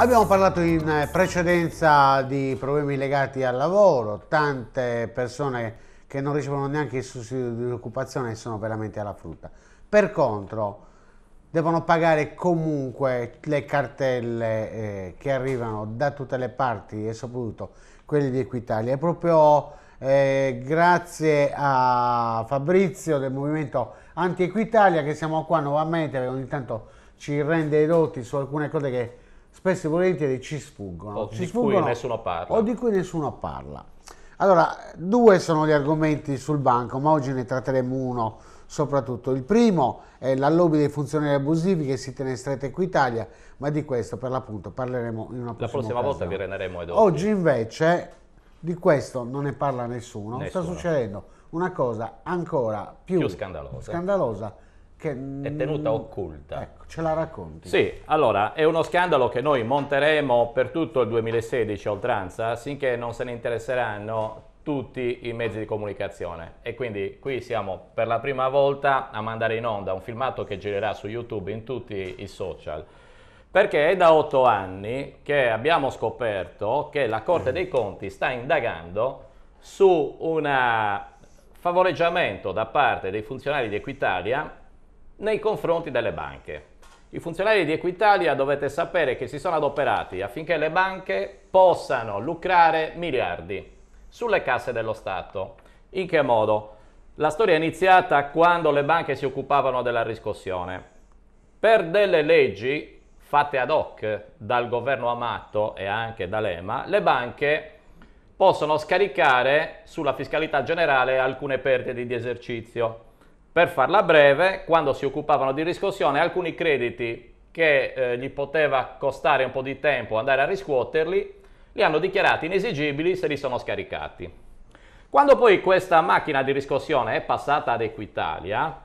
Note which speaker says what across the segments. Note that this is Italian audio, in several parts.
Speaker 1: Abbiamo parlato in eh, precedenza di problemi legati al lavoro, tante persone che non ricevono neanche il sussidio di occupazione sono veramente alla frutta. Per contro devono pagare comunque le cartelle eh, che arrivano da tutte le parti e soprattutto quelle di Equitalia. È proprio eh, grazie a Fabrizio del movimento Anti-Equitalia che siamo qua nuovamente, ogni tanto ci rende i doti su alcune cose che spesso e volentieri ci sfuggono. O ci di sfuggono, cui nessuno parla. O di cui nessuno parla. Allora, due sono gli argomenti sul banco, ma oggi ne tratteremo uno soprattutto. Il primo è la lobby dei funzionari abusivi che si tiene in stretta Equitalia, ma di questo per l'appunto parleremo in una prossima La prossima occasione. volta
Speaker 2: vi reneremo ed Oggi
Speaker 1: invece di questo non ne parla nessuno. nessuno. Sta succedendo una cosa ancora più, più
Speaker 2: scandalosa.
Speaker 1: scandalosa che è tenuta occulta. Ecco, ce la racconti. Sì,
Speaker 2: allora è uno scandalo che noi monteremo per tutto il 2016 a oltranza, sinché non se ne interesseranno tutti i mezzi di comunicazione e quindi qui siamo per la prima volta a mandare in onda un filmato che girerà su YouTube in tutti i social. Perché è da otto anni che abbiamo scoperto che la Corte dei Conti sta indagando su un favoreggiamento da parte dei funzionari di Equitalia nei confronti delle banche. I funzionari di Equitalia dovete sapere che si sono adoperati affinché le banche possano lucrare miliardi sulle casse dello Stato. In che modo? La storia è iniziata quando le banche si occupavano della riscossione. Per delle leggi fatte ad hoc dal governo Amato e anche da Lema, le banche possono scaricare sulla fiscalità generale alcune perdite di esercizio. Per farla breve, quando si occupavano di riscossione, alcuni crediti che eh, gli poteva costare un po' di tempo andare a riscuoterli, li hanno dichiarati inesigibili se li sono scaricati. Quando poi questa macchina di riscossione è passata ad Equitalia,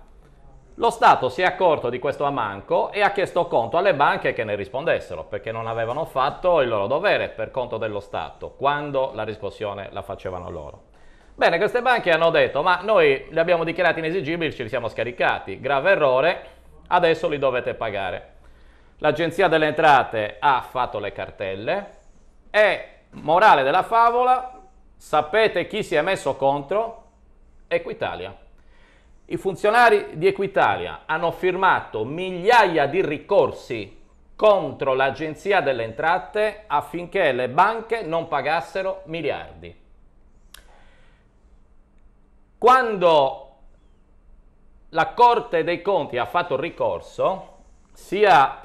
Speaker 2: lo Stato si è accorto di questo ammanco e ha chiesto conto alle banche che ne rispondessero perché non avevano fatto il loro dovere per conto dello Stato quando la riscossione la facevano loro. Bene, queste banche hanno detto, ma noi li abbiamo dichiarati inesigibili, ce li siamo scaricati, grave errore, adesso li dovete pagare. L'Agenzia delle Entrate ha fatto le cartelle e, morale della favola, sapete chi si è messo contro? Equitalia. I funzionari di Equitalia hanno firmato migliaia di ricorsi contro l'Agenzia delle Entrate affinché le banche non pagassero miliardi. Quando la Corte dei Conti ha fatto ricorso, sia,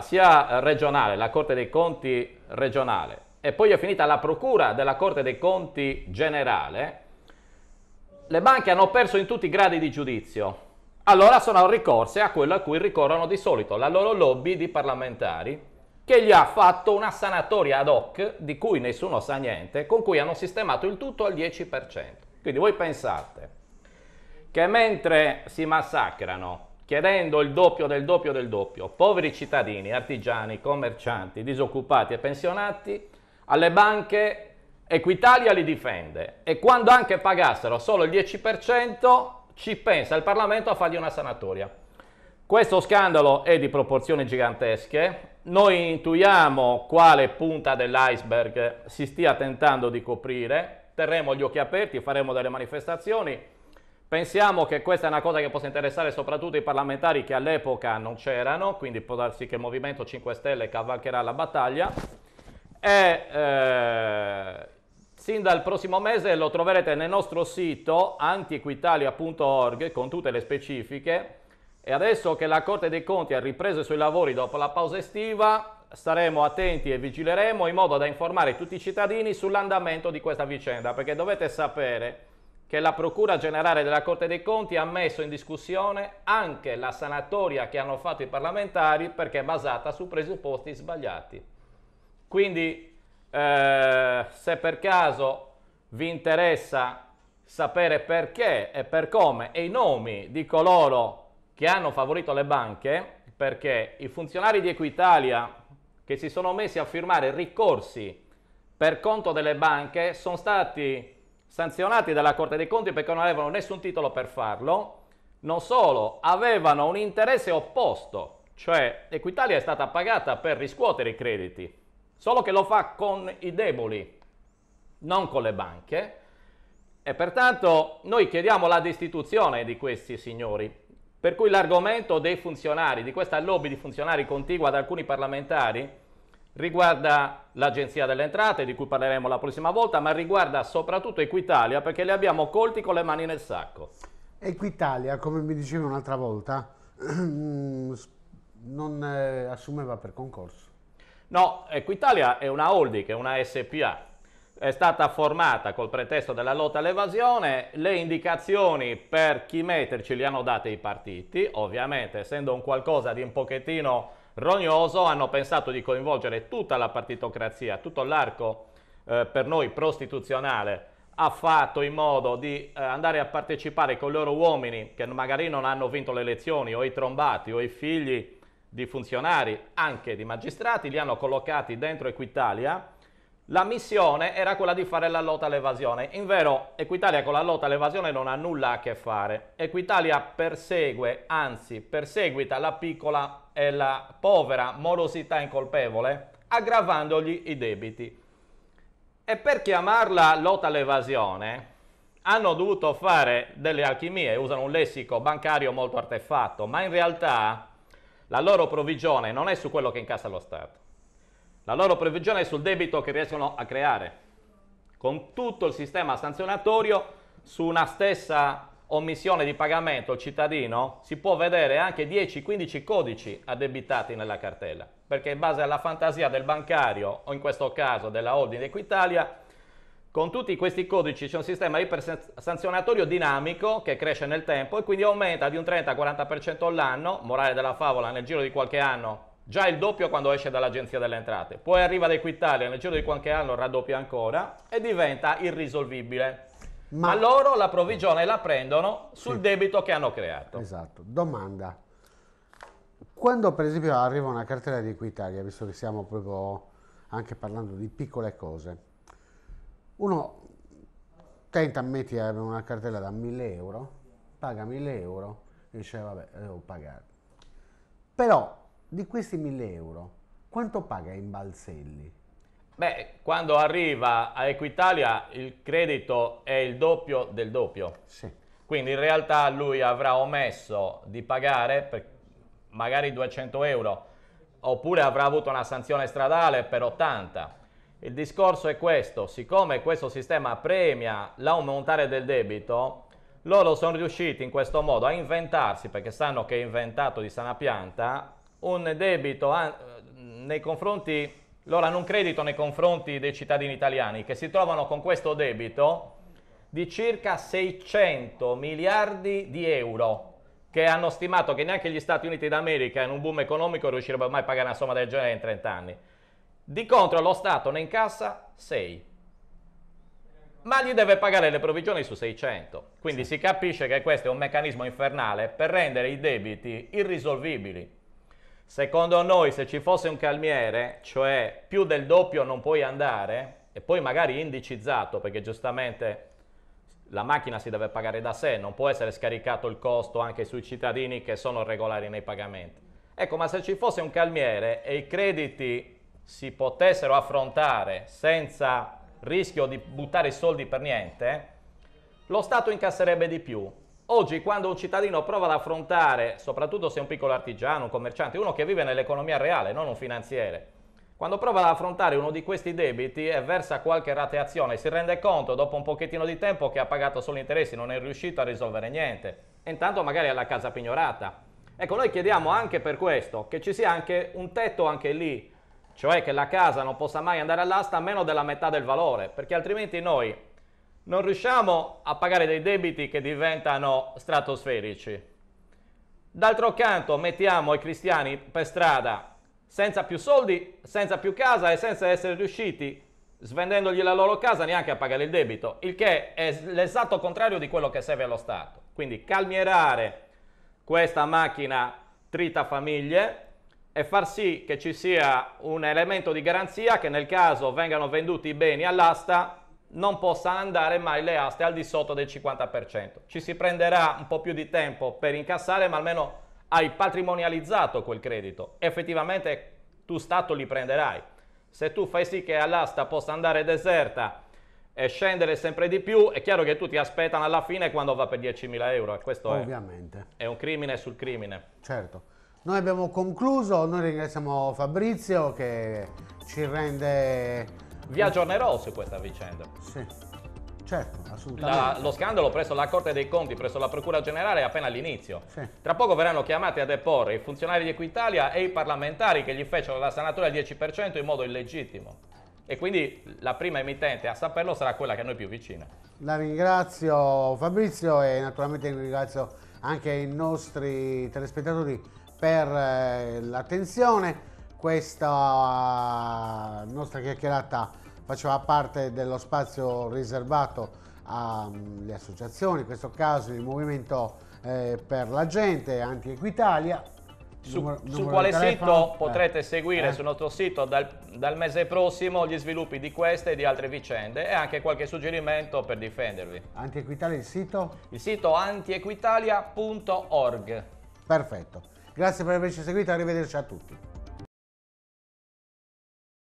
Speaker 2: sia regionale, la Corte dei Conti regionale, e poi è finita la Procura della Corte dei Conti generale, le banche hanno perso in tutti i gradi di giudizio. Allora sono ricorse a quello a cui ricorrono di solito, la loro lobby di parlamentari, che gli ha fatto una sanatoria ad hoc, di cui nessuno sa niente, con cui hanno sistemato il tutto al 10%. Quindi voi pensate che mentre si massacrano chiedendo il doppio del doppio del doppio, poveri cittadini, artigiani, commercianti, disoccupati e pensionati, alle banche Equitalia li difende e quando anche pagassero solo il 10% ci pensa il Parlamento a fargli una sanatoria. Questo scandalo è di proporzioni gigantesche, noi intuiamo quale punta dell'iceberg si stia tentando di coprire, terremo gli occhi aperti, faremo delle manifestazioni. Pensiamo che questa è una cosa che possa interessare soprattutto i parlamentari che all'epoca non c'erano, quindi può darsi che il Movimento 5 Stelle cavalcherà la battaglia. E eh, sin dal prossimo mese lo troverete nel nostro sito antiequitalia.org con tutte le specifiche. E adesso che la Corte dei Conti ha ripreso i suoi lavori dopo la pausa estiva, staremo attenti e vigileremo in modo da informare tutti i cittadini sull'andamento di questa vicenda, perché dovete sapere che la Procura Generale della Corte dei Conti ha messo in discussione anche la sanatoria che hanno fatto i parlamentari perché è basata su presupposti sbagliati. Quindi eh, se per caso vi interessa sapere perché e per come e i nomi di coloro che hanno favorito le banche, perché i funzionari di Equitalia che si sono messi a firmare ricorsi per conto delle banche sono stati sanzionati dalla Corte dei Conti perché non avevano nessun titolo per farlo. Non solo, avevano un interesse opposto, cioè Equitalia è stata pagata per riscuotere i crediti, solo che lo fa con i deboli, non con le banche. E pertanto noi chiediamo la destituzione di questi signori, per cui l'argomento dei funzionari, di questa lobby di funzionari contigua ad alcuni parlamentari, riguarda l'Agenzia delle Entrate, di cui parleremo la prossima volta, ma riguarda soprattutto Equitalia perché li abbiamo colti con le mani nel sacco.
Speaker 1: Equitalia, come mi dicevi un'altra volta, non eh, assumeva per concorso.
Speaker 2: No, Equitalia è una holding, è una SPA è stata formata col pretesto della lotta all'evasione, le indicazioni per chi metterci le hanno date i partiti, ovviamente essendo un qualcosa di un pochettino rognoso hanno pensato di coinvolgere tutta la partitocrazia, tutto l'arco eh, per noi prostituzionale ha fatto in modo di eh, andare a partecipare con i loro uomini che magari non hanno vinto le elezioni o i trombati o i figli di funzionari, anche di magistrati, li hanno collocati dentro Equitalia la missione era quella di fare la lotta all'evasione. In vero, Equitalia con la lotta all'evasione non ha nulla a che fare. Equitalia persegue, anzi, perseguita la piccola e la povera morosità incolpevole, aggravandogli i debiti. E per chiamarla lotta all'evasione hanno dovuto fare delle alchimie, usano un lessico bancario molto artefatto, ma in realtà la loro provvigione non è su quello che incassa lo Stato la loro previsione è sul debito che riescono a creare, con tutto il sistema sanzionatorio su una stessa omissione di pagamento il cittadino si può vedere anche 10-15 codici addebitati nella cartella, perché in base alla fantasia del bancario o in questo caso della holding Equitalia, con tutti questi codici c'è un sistema ipersanzionatorio dinamico che cresce nel tempo e quindi aumenta di un 30-40% all'anno, morale della favola nel giro di qualche anno già il doppio quando esce dall'agenzia delle entrate, poi arriva da Equitalia, nel giro di qualche anno raddoppia ancora e diventa irrisolvibile. Ma, Ma loro la provvigione la prendono sul sì. debito che hanno creato.
Speaker 1: Esatto. Domanda. Quando per esempio arriva una cartella di Equitalia, visto che stiamo proprio anche parlando di piccole cose, uno tenta, a ammetti, eh, una cartella da 1000 euro, paga 1000 euro e dice vabbè, devo pagare. Però di questi 1000 euro, quanto paga in Balselli?
Speaker 2: Beh, quando arriva a Equitalia il credito è il doppio del doppio. Sì. Quindi in realtà lui avrà omesso di pagare magari 200 euro oppure avrà avuto una sanzione stradale per 80. Il discorso è questo, siccome questo sistema premia l'aumentare del debito, loro sono riusciti in questo modo a inventarsi, perché sanno che è inventato di sana pianta, un debito nei confronti, loro hanno un credito nei confronti dei cittadini italiani che si trovano con questo debito di circa 600 miliardi di euro che hanno stimato che neanche gli Stati Uniti d'America in un boom economico riuscirebbero mai a pagare una somma del genere in 30 anni. Di contro lo Stato ne incassa 6, ma gli deve pagare le provvigioni su 600. Quindi sì. si capisce che questo è un meccanismo infernale per rendere i debiti irrisolvibili. Secondo noi se ci fosse un calmiere, cioè più del doppio non puoi andare, e poi magari indicizzato, perché giustamente la macchina si deve pagare da sé, non può essere scaricato il costo anche sui cittadini che sono regolari nei pagamenti. Ecco, ma se ci fosse un calmiere e i crediti si potessero affrontare senza rischio di buttare i soldi per niente, lo Stato incasserebbe di più, Oggi quando un cittadino prova ad affrontare, soprattutto se è un piccolo artigiano, un commerciante, uno che vive nell'economia reale, non un finanziere, quando prova ad affrontare uno di questi debiti e versa qualche rateazione, si rende conto dopo un pochettino di tempo che ha pagato solo interessi, non è riuscito a risolvere niente. E intanto magari ha la casa pignorata. Ecco, noi chiediamo anche per questo che ci sia anche un tetto anche lì, cioè che la casa non possa mai andare all'asta a meno della metà del valore, perché altrimenti noi non riusciamo a pagare dei debiti che diventano stratosferici. D'altro canto mettiamo i cristiani per strada senza più soldi, senza più casa e senza essere riusciti, svendendogli la loro casa, neanche a pagare il debito, il che è l'esatto contrario di quello che serve allo Stato. Quindi calmierare questa macchina trita famiglie e far sì che ci sia un elemento di garanzia che nel caso vengano venduti i beni all'asta non possa andare mai le aste al di sotto del 50%. Ci si prenderà un po' più di tempo per incassare, ma almeno hai patrimonializzato quel credito. Effettivamente tu Stato li prenderai. Se tu fai sì che all'asta possa andare deserta e scendere sempre di più, è chiaro che tu ti aspettano alla fine quando va per 10.000 euro. E questo Ovviamente. È, è un crimine sul crimine. Certo.
Speaker 1: Noi abbiamo concluso, noi ringraziamo Fabrizio che ci rende
Speaker 2: vi aggiornerò su questa vicenda. Sì. Certo, assolutamente. La, lo scandalo presso la Corte dei Conti, presso la Procura Generale è appena all'inizio. Sì. Tra poco verranno chiamati a deporre i funzionari di Equitalia e i parlamentari che gli fecero la sanatura al 10% in modo illegittimo. E quindi la prima emittente a saperlo sarà quella che a noi più vicina.
Speaker 1: La ringrazio Fabrizio e naturalmente ringrazio anche i nostri telespettatori per eh, l'attenzione questa nostra chiacchierata faceva parte dello spazio riservato alle associazioni, in questo caso il Movimento eh, per la Gente, Anti-Equitalia. Su, numero, su numero quale sito eh. potrete
Speaker 2: seguire eh. sul nostro sito dal, dal, mese prossimo gli sviluppi di queste e di altre vicende e anche qualche suggerimento per difendervi. Antiequitalia il sito? Il sito antiequitalia.org. Perfetto, grazie per averci seguito, arrivederci a tutti.